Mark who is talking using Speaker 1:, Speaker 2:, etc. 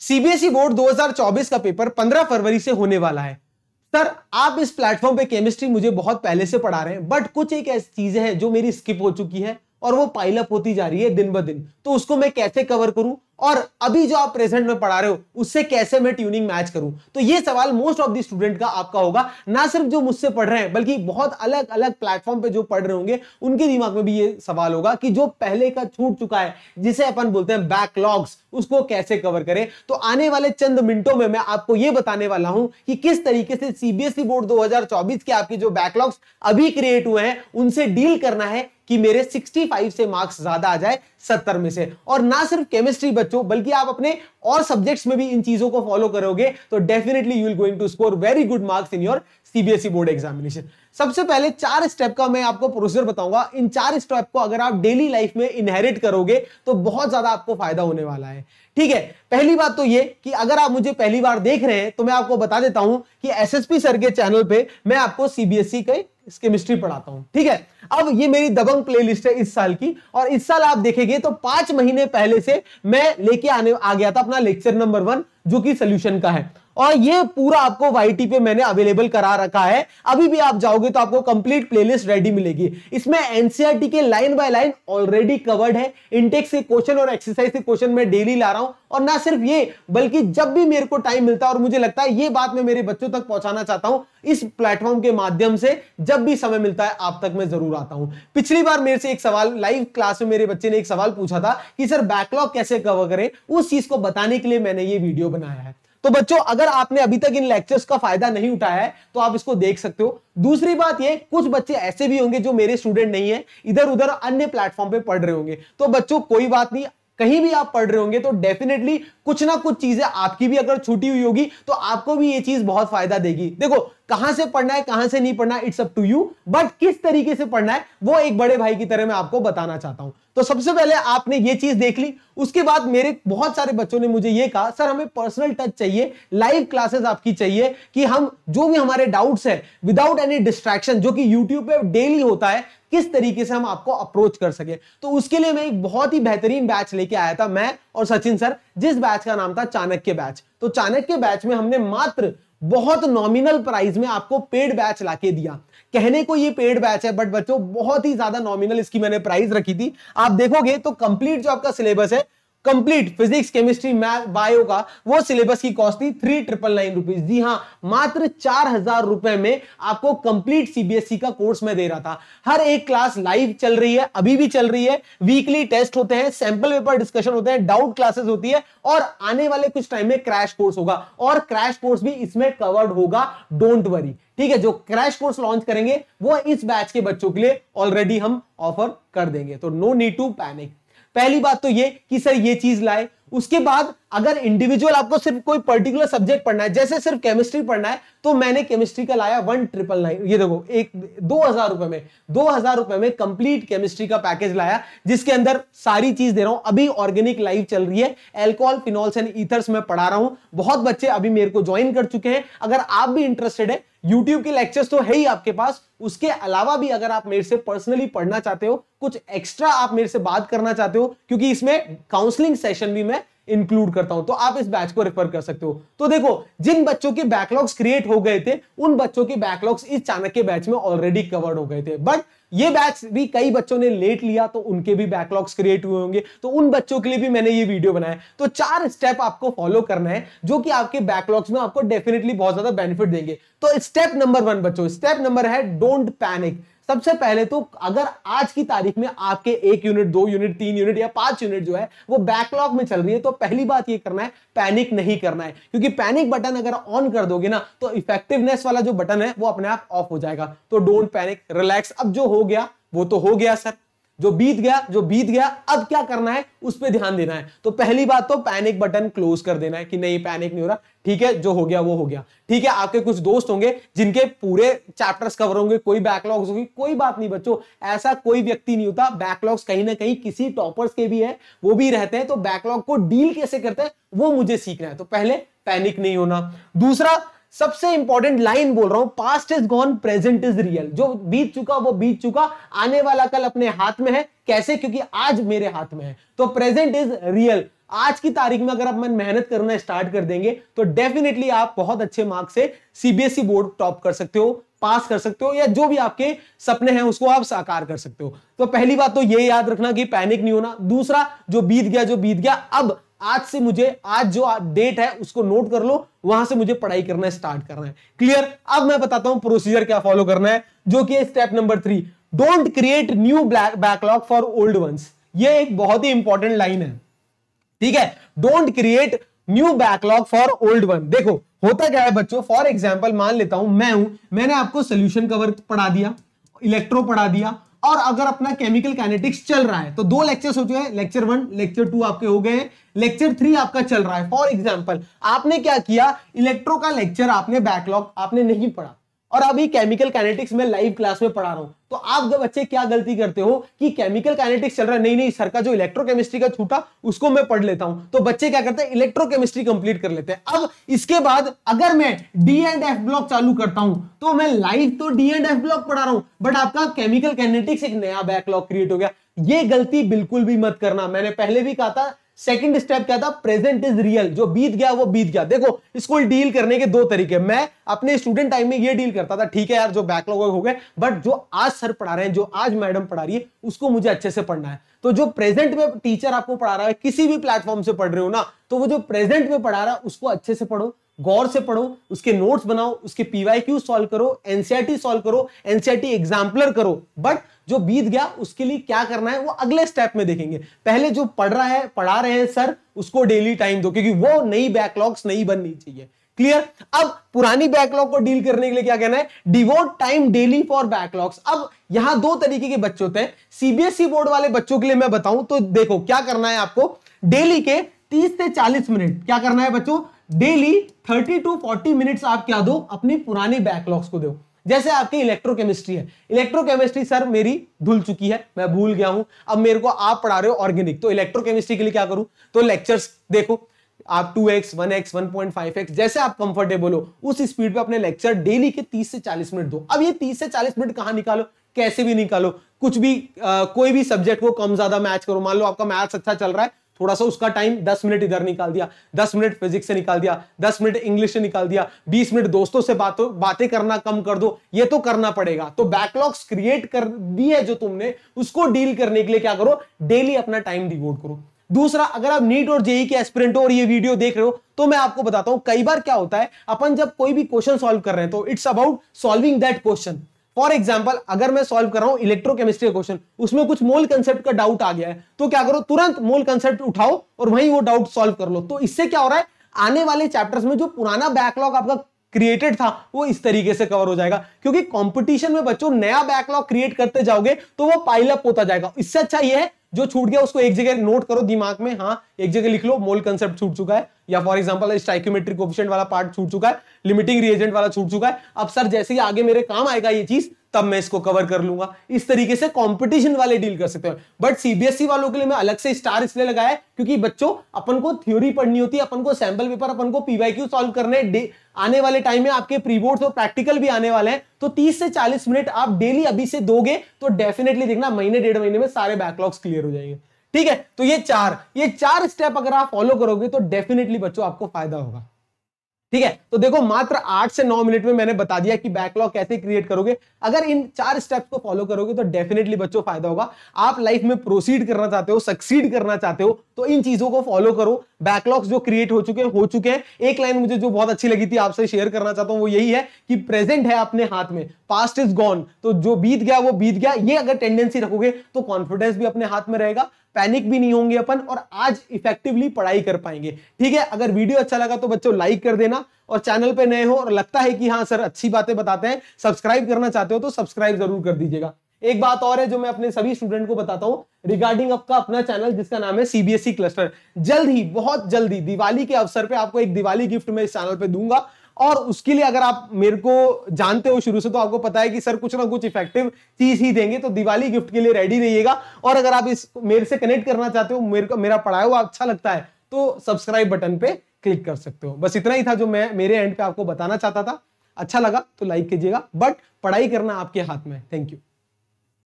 Speaker 1: CBSE board 2024 का paper 15 फरवरी से होने वाला है सर आप इस प्लेटफॉर्म पे केमिस्ट्री मुझे बहुत पहले से पढ़ा रहे हैं बट कुछ एक ऐसी चीजें हैं जो मेरी स्किप हो चुकी है और वो पाइलअप होती जा रही है दिन ब दिन तो उसको मैं कैसे कवर करूं और अभी जो आप प्रेजेंट में पढ़ा रहे हो उससे कैसे मैं ट्यूनिंग मैच करूं तो ये सवाल मोस्ट ऑफ द स्टूडेंट का आपका होगा ना सिर्फ जो मुझसे पढ़ रहे हैं बल्कि बहुत अलग अलग प्लेटफॉर्म पे जो पढ़ रहे होंगे उनके दिमाग में भी ये सवाल होगा कि जो पहले का छूट चुका है जिसे अपन बोलते हैं बैकलॉग्स उसको कैसे कवर करें तो आने वाले चंद मिनटों में मैं आपको यह बताने वाला हूं कि किस तरीके से सीबीएसई बोर्ड e दो के आपके जो बैकलॉग्स अभी क्रिएट हुए हैं उनसे डील करना है कि मेरे 65 से मार्क्स ज्यादा आ जाए 70 में से और ना सिर्फ केमिस्ट्री बच्चों बल्कि आप अपने और सब्जेक्ट्स में भी इन चीजों को फॉलो करोगे तो definitely you will going to score very good marks in your CBSE board examination सबसे पहले चार स्टेप का मैं आपको प्रोसीजर बताऊंगा इन चार स्टेप को अगर आप डेली लाइफ में इनहेरिट करोगे तो बहुत ज्यादा आपको फायदा होने वाला है ठीक है पहली बात तो ये कि अगर आप मुझे पहली बार देख रहे हैं तो मैं आपको बता देता हूं कि एसएसपी सर के चैनल पे मैं आपको सीबीएसई e के केमिस्ट्री पढ़ाता हूं ठीक है अब ये मेरी दबंग प्लेलिस्ट है इस साल की और इस साल आप देखेंगे तो पांच महीने पहले से मैं लेके आने आ गया था अपना लेक्चर नंबर वन जो कि सोल्यूशन का है और ये पूरा आपको टी पे मैंने अवेलेबल करा रखा है अभी भी आप जाओगे तो आपको कंप्लीट प्लेलिस्ट रेडी मिलेगी इसमें एनसीआरटी e के line by line already covered है इंटेक्स से क्वेश्चन और एक्सरसाइज से क्वेश्चन मैं डेली ला रहा हूं और ना सिर्फ ये बल्कि जब भी मेरे को टाइम मिलता है और मुझे लगता है ये बात मैं मेरे बच्चों तक पहुंचाना चाहता हूं इस प्लेटफॉर्म के माध्यम से जब भी समय मिलता है आप तक मैं जरूर आता हूं पिछली बार मेरे से एक सवाल लाइव क्लास में मेरे बच्चे ने एक सवाल पूछा था कि सर बैकलॉग कैसे कवर करें उस चीज को बताने के लिए मैंने ये वीडियो बनाया है तो बच्चों अगर आपने अभी तक इन लेक्चर्स का फायदा नहीं उठाया है तो आप इसको देख सकते हो दूसरी बात ये कुछ बच्चे ऐसे भी होंगे जो मेरे स्टूडेंट नहीं है इधर उधर अन्य प्लेटफॉर्म पे पढ़ रहे होंगे तो बच्चों कोई बात नहीं कहीं भी आप पढ़ रहे होंगे तो डेफिनेटली कुछ ना कुछ चीजें आपकी भी अगर छूटी हुई होगी तो आपको भी ये चीज बहुत फायदा देगी देखो कहां से पढ़ना है कहां से नहीं पढ़ना it's up to you but किस तरीके से पढ़ना है वो एक बड़े भाई की तरह मैं आपको बताना चाहता हूं तो सबसे पहले आपने ये चीज देख ली उसके बाद मेरे बहुत सारे बच्चों ने मुझे ये कहा सर हमें पर्सनल टच चाहिए लाइव क्लासेस आपकी चाहिए कि हम जो भी हमारे डाउट्स है विदाउट एनी डिस्ट्रैक्शन जो कि यूट्यूब पे डेली होता है किस तरीके से हम आपको अप्रोच कर सके तो उसके लिए मैं एक बहुत ही बेहतरीन बैच लेके आया था मैं और सचिन सर जिस बैच का नाम था चाणक्य बैच तो चाणक्य बैच में हमने मात्र बहुत नॉमिनल प्राइस में आपको पेड बैच लाके दिया कहने को ये पेड बैच है बट बच्चों बहुत ही ज्यादा नॉमिनल इसकी मैंने प्राइस रखी थी आप देखोगे तो कंप्लीट जो आपका सिलेबस है complete physics chemistry math bio का वो सिलेबस की कॉस्ट थी थ्री ट्रिपल नाइन रुपीज जी हाँ मात्र चार हजार रुपए में आपको कंप्लीट सीबीएसई e का कोर्स में दे रहा था हर एक क्लास लाइव चल रही है अभी भी चल रही है वीकली टेस्ट होते हैं सैंपल पेपर डिस्कशन होते हैं डाउट क्लासेस होती है और आने वाले कुछ टाइम में क्रैश कोर्स होगा और क्रैश कोर्स भी इसमें कवर्ड होगा डोंट वरी ठीक है जो क्रैश कोर्स लॉन्च करेंगे वो इस बैच के बच्चों के लिए ऑलरेडी हम ऑफर कर देंगे तो नो नीड टू पैनिक पहली बात तो ये कि सर ये चीज लाए उसके बाद अगर इंडिविजुअल आपको सिर्फ कोई पर्टिकुलर सब्जेक्ट पढ़ना है जैसे सिर्फ केमिस्ट्री पढ़ना है तो मैंने केमिस्ट्री का लाया वन ट्रिपल नाइन ये देखो एक दो हजार रुपए में दो हजार रुपए में कंप्लीट केमिस्ट्री का पैकेज लाया जिसके अंदर सारी चीज दे रहा हूं अभी ऑर्गेनिक लाइव चल रही है एल्कोहल फिनॉल्स एंड ईथर्स में पढ़ा रहा हूं बहुत बच्चे अभी मेरे को ज्वाइन कर चुके हैं अगर आप भी इंटरेस्टेड है यूट्यूब के लेक्चर्स तो है ही आपके पास उसके अलावा भी अगर आप मेरे से पर्सनली पढ़ना चाहते हो कुछ एक्स्ट्रा आप मेरे से बात करना चाहते हो क्योंकि इसमें काउंसलिंग सेशन भी मैं इंक्लूड करता हूं तो आप इस बैच को रेफर कर सकते हो तो देखो जिन बच्चों के बैकलॉग्स क्रिएट हो गए थे उन बच्चों के बैकलॉग्स इस चाणक्य बैच में ऑलरेडी कवर्ड हो गए थे बट ये बैच भी कई बच्चों ने लेट लिया तो उनके भी बैकलॉग्स क्रिएट हुए होंगे तो उन बच्चों के लिए भी मैंने ये वीडियो बनाया तो चार स्टेप आपको फॉलो करना है जो कि आपके बैकलॉग्स में आपको डेफिनेटली बहुत ज्यादा बेनिफिट देंगे तो स्टेप नंबर वन बच्चों स्टेप नंबर है डोंट पैनिक सबसे पहले तो अगर आज की तारीख में आपके एक यूनिट दो यूनिट तीन यूनिट या पांच यूनिट जो है वो बैकलॉग में चल रही है तो पहली बात ये करना है पैनिक नहीं करना है क्योंकि पैनिक बटन अगर ऑन कर दोगे ना तो इफेक्टिवनेस वाला जो बटन है वो अपने आप ऑफ हो जाएगा तो डोंट पैनिक रिलैक्स अब जो हो गया वो तो हो गया सर जो बीत गया जो बीत गया अब क्या करना है उस पर ध्यान देना है तो पहली बात तो पैनिक बटन क्लोज कर देना है कि नहीं पैनिक नहीं हो रहा ठीक है जो हो गया वो हो गया ठीक है आपके कुछ दोस्त होंगे जिनके पूरे चैप्टर्स कवर होंगे कोई बैकलॉग्स होगी कोई बात नहीं बच्चों ऐसा कोई व्यक्ति नहीं होता बैकलॉग्स कहीं ना कहीं किसी टॉपर्स के भी है वो भी रहते हैं तो बैकलॉग को डील कैसे करते हैं वो मुझे सीखना है तो पहले पैनिक नहीं होना दूसरा सबसे इंपॉर्टेंट लाइन बोल रहा हूं past is gone present is real जो बीत चुका वो बीत चुका आने वाला कल अपने हाथ में है कैसे क्योंकि आज मेरे हाथ में है तो प्रेजेंट इज रियल आज की तारीख में अगर आप मन मेहनत करना स्टार्ट कर देंगे तो डेफिनेटली आप बहुत अच्छे मार्क्स से सीबीएसई बोर्ड टॉप कर सकते हो पास कर सकते हो या जो भी आपके सपने हैं उसको आप साकार कर सकते हो तो पहली बात तो ये याद रखना कि पैनिक नहीं होना दूसरा जो बीत गया जो बीत गया अब आज से मुझे आज जो डेट है उसको नोट कर लो वहां से मुझे पढ़ाई करना है स्टार्ट करना है क्लियर अब मैं बताता हूं प्रोसीजर क्या फॉलो करना है जो कि step number three don't create new backlog for old ones ये एक बहुत ही इंपॉर्टेंट लाइन है ठीक है don't create new backlog for old one देखो होता क्या है बच्चों फॉर एग्जाम्पल मान लेता हूं मैं हूं मैंने आपको सोल्यूशन कवर पढ़ा दिया इलेक्ट्रो पढ़ा दिया और अगर अपना केमिकल काइनेटिक्स चल रहा है तो दो लेक्चर्स हो चुके हैं लेक्चर वन लेक्चर टू आपके हो गए हैं लेक्चर थ्री आपका चल रहा है फॉर एग्जाम्पल आपने क्या किया इलेक्ट्रो का लेक्चर आपने बैकलॉग आपने नहीं पढ़ा और अभी केमिकल काइनेटिक्स में लाइव क्लास में पढ़ा रहा हूं तो आप जब बच्चे क्या गलती करते हो कि केमिकल काइनेटिक्स चल रहा है नहीं नहीं सर का जो इलेक्ट्रोकेमिस्ट्री का छूटा उसको मैं पढ़ लेता हूं तो बच्चे क्या करते हैं इलेक्ट्रोकेमिस्ट्री कंप्लीट कर लेते हैं अब इसके बाद अगर मैं डी एंड एफ ब्लॉक चालू करता हूं तो मैं लाइव तो डी एंड एफ ब्लॉक पढ़ा रहा हूं बट आपका केमिकल कैनेटिक्स एक नया बैकलॉग क्रिएट हो गया ये गलती बिल्कुल भी मत करना मैंने पहले भी कहा था सेकंड स्टेप क्या था प्रेजेंट इज रियल जो बीत गया वो बीत गया देखो इसको डील करने के दो तरीके मैं अपने स्टूडेंट टाइम में ये डील करता था ठीक है यार जो बैकलॉग हो गए बट जो आज सर पढ़ा रहे हैं जो आज मैडम पढ़ा रही है उसको मुझे अच्छे से पढ़ना है तो जो प्रेजेंट में टीचर आपको पढ़ा रहा है किसी भी प्लेटफॉर्म से पढ़ रहे हो ना तो वो जो प्रेजेंट में पढ़ा रहा है उसको अच्छे से पढ़ो गौर से पढ़ो उसके नोट्स बनाओ उसके पीवाईक्यू सॉल्व करो एनसीआर सॉल्व e करो एनसीआर एग्जाम्पलर e करो बट जो बीत गया उसके लिए क्या करना है वो अगले स्टेप में देखेंगे पहले जो पढ़ रहा है पढ़ा रहे हैं सर उसको डेली टाइम दो क्योंकि वो नई बैकलॉग्स नहीं बननी चाहिए क्लियर अब पुरानी बैकलॉग को डील करने के लिए क्या कहना है devote time daily for backlogs अब यहां दो तरीके के बच्चे होते हैं सीबीएसई बोर्ड e वाले बच्चों के लिए मैं बताऊं तो देखो क्या करना है आपको डेली के 30 से 40 मिनट क्या करना है बच्चों डेली 30 टू 40 मिनट्स आप क्या दो अपनी पुरानी बैकलॉग्स को दो जैसे आपकी इलेक्ट्रोकेमिस्ट्री है इलेक्ट्रोकेमिस्ट्री सर मेरी धुल चुकी है मैं भूल गया हूं अब मेरे को आप पढ़ा रहे हो ऑर्गेनिक तो इलेक्ट्रोकेमिस्ट्री के लिए क्या करूं तो लेक्चर्स देखो आप 2x, 1x, 1.5x जैसे आप कंफर्टेबल हो उस स्पीड पे अपने लेक्चर डेली के 30 से 40 मिनट दो अब ये 30 से 40 मिनट कहां निकालो कैसे भी निकालो कुछ भी आ, कोई भी सब्जेक्ट को कम ज्यादा मैच करो मान लो आपका मैथ्स अच्छा चल रहा है थोड़ा सा उसका टाइम दस मिनट इधर निकाल दिया दस मिनट फिजिक्स से निकाल दिया दस मिनट इंग्लिश से निकाल दिया बीस मिनट दोस्तों से बातों बातें करना कम कर दो ये तो करना पड़ेगा तो बैकलॉग्स क्रिएट कर दी है जो तुमने उसको डील करने के लिए क्या करो डेली अपना टाइम डिवोट करो दूसरा अगर आप नीट और जेई के एस्पिरेंट हो और ये वीडियो देख रहे हो तो मैं आपको बताता हूं कई बार क्या होता है अपन जब कोई भी क्वेश्चन सॉल्व कर रहे हैं तो it's about solving that question for example अगर मैं सॉल्व कर रहा हूं इलेक्ट्रोकेमिस्ट्री का क्वेश्चन उसमें कुछ मोल कंसेप्ट का डाउट आ गया है तो क्या करो तुरंत मोल कंसेप्ट उठाओ और वहीं वो डाउट सॉल्व कर लो तो इससे क्या हो रहा है आने वाले चैप्टर्स में जो पुराना बैकलॉग आपका क्रिएटेड था वो इस तरीके से कवर हो जाएगा क्योंकि कंपटीशन में बच्चों नया बैकलॉग क्रिएट करते जाओगे तो वो पाइलअप होता जाएगा इससे अच्छा यह है जो छूट गया उसको एक जगह नोट करो दिमाग में हाँ एक जगह लिख लो मोल कंसेप्ट छूट चुका है या फॉर एग्जाम्पल स्टाइक्योमेट्रिक ऑप्शन वाला पार्ट छूट चुका है लिमिटिंग रिएजेंट वाला छूट चुका है अब सर जैसे ही आगे मेरे काम आएगा ये चीज तब मैं इसको कवर कर लूंगा इस तरीके से कंपटीशन वाले डील कर सकते हैं बट सीबीएसई वालों के लिए मैं अलग से स्टार इसलिए लगाया क्योंकि बच्चों अपन को थ्योरी पढ़नी होती है अपन को सैम्पल पेपर अपन को पीवाईक्यू सॉल्व करने आने वाले टाइम में आपके प्री बोर्ड और प्रैक्टिकल भी आने वाले हैं तो 30 से 40 मिनट आप डेली अभी से दोगे तो डेफिनेटली देखना महीने डेढ़ महीने में सारे बैकलॉग्स क्लियर हो जाएंगे ठीक है तो ये चार ये चार स्टेप अगर आप फॉलो करोगे तो डेफिनेटली बच्चों आपको फायदा होगा ठीक है तो देखो मात्र आठ से नौ मिनट में मैंने बता दिया कि बैकलॉग कैसे क्रिएट करोगे अगर इन चार स्टेप्स को फॉलो करोगे तो डेफिनेटली बच्चों फायदा होगा आप लाइफ में प्रोसीड करना चाहते हो सक्सीड करना चाहते हो तो इन चीजों को फॉलो करो बैकलॉग्स जो क्रिएट हो चुके हैं हो चुके हैं एक लाइन मुझे जो बहुत अच्छी लगी थी आपसे शेयर करना चाहता हूं वो यही है कि प्रेजेंट है अपने हाथ में पास्ट इज गॉन तो जो बीत गया वो बीत गया ये अगर टेंडेंसी रखोगे तो कॉन्फिडेंस भी अपने हाथ में रहेगा पैनिक भी नहीं होंगे अपन और आज इफेक्टिवली पढ़ाई कर पाएंगे ठीक है अगर वीडियो अच्छा लगा तो बच्चों लाइक कर देना और चैनल पे नए हो और लगता है कि हाँ सर अच्छी बातें बताते हैं सब्सक्राइब करना चाहते हो तो सब्सक्राइब जरूर कर दीजिएगा एक बात और है जो मैं अपने सभी स्टूडेंट को बताता हूँ रिगार्डिंग आपका अपना चैनल जिसका नाम है सीबीएसई क्लस्टर e जल्द ही बहुत जल्दी दिवाली के अवसर पर आपको एक दिवाली गिफ्ट में इस चैनल पर दूंगा और उसके लिए अगर आप मेरे को जानते हो शुरू से तो आपको पता है कि सर कुछ ना कुछ इफेक्टिव चीज ही देंगे तो दिवाली गिफ्ट के लिए रेडी रहिएगा और अगर आप इस मेरे से कनेक्ट करना चाहते हो मेरे को मेरा पढ़ाया हुआ अच्छा लगता है तो सब्सक्राइब बटन पे क्लिक कर सकते हो बस इतना ही था जो मैं मेरे एंड पे आपको बताना चाहता था अच्छा लगा तो लाइक कीजिएगा बट पढ़ाई करना आपके हाथ में थैंक यू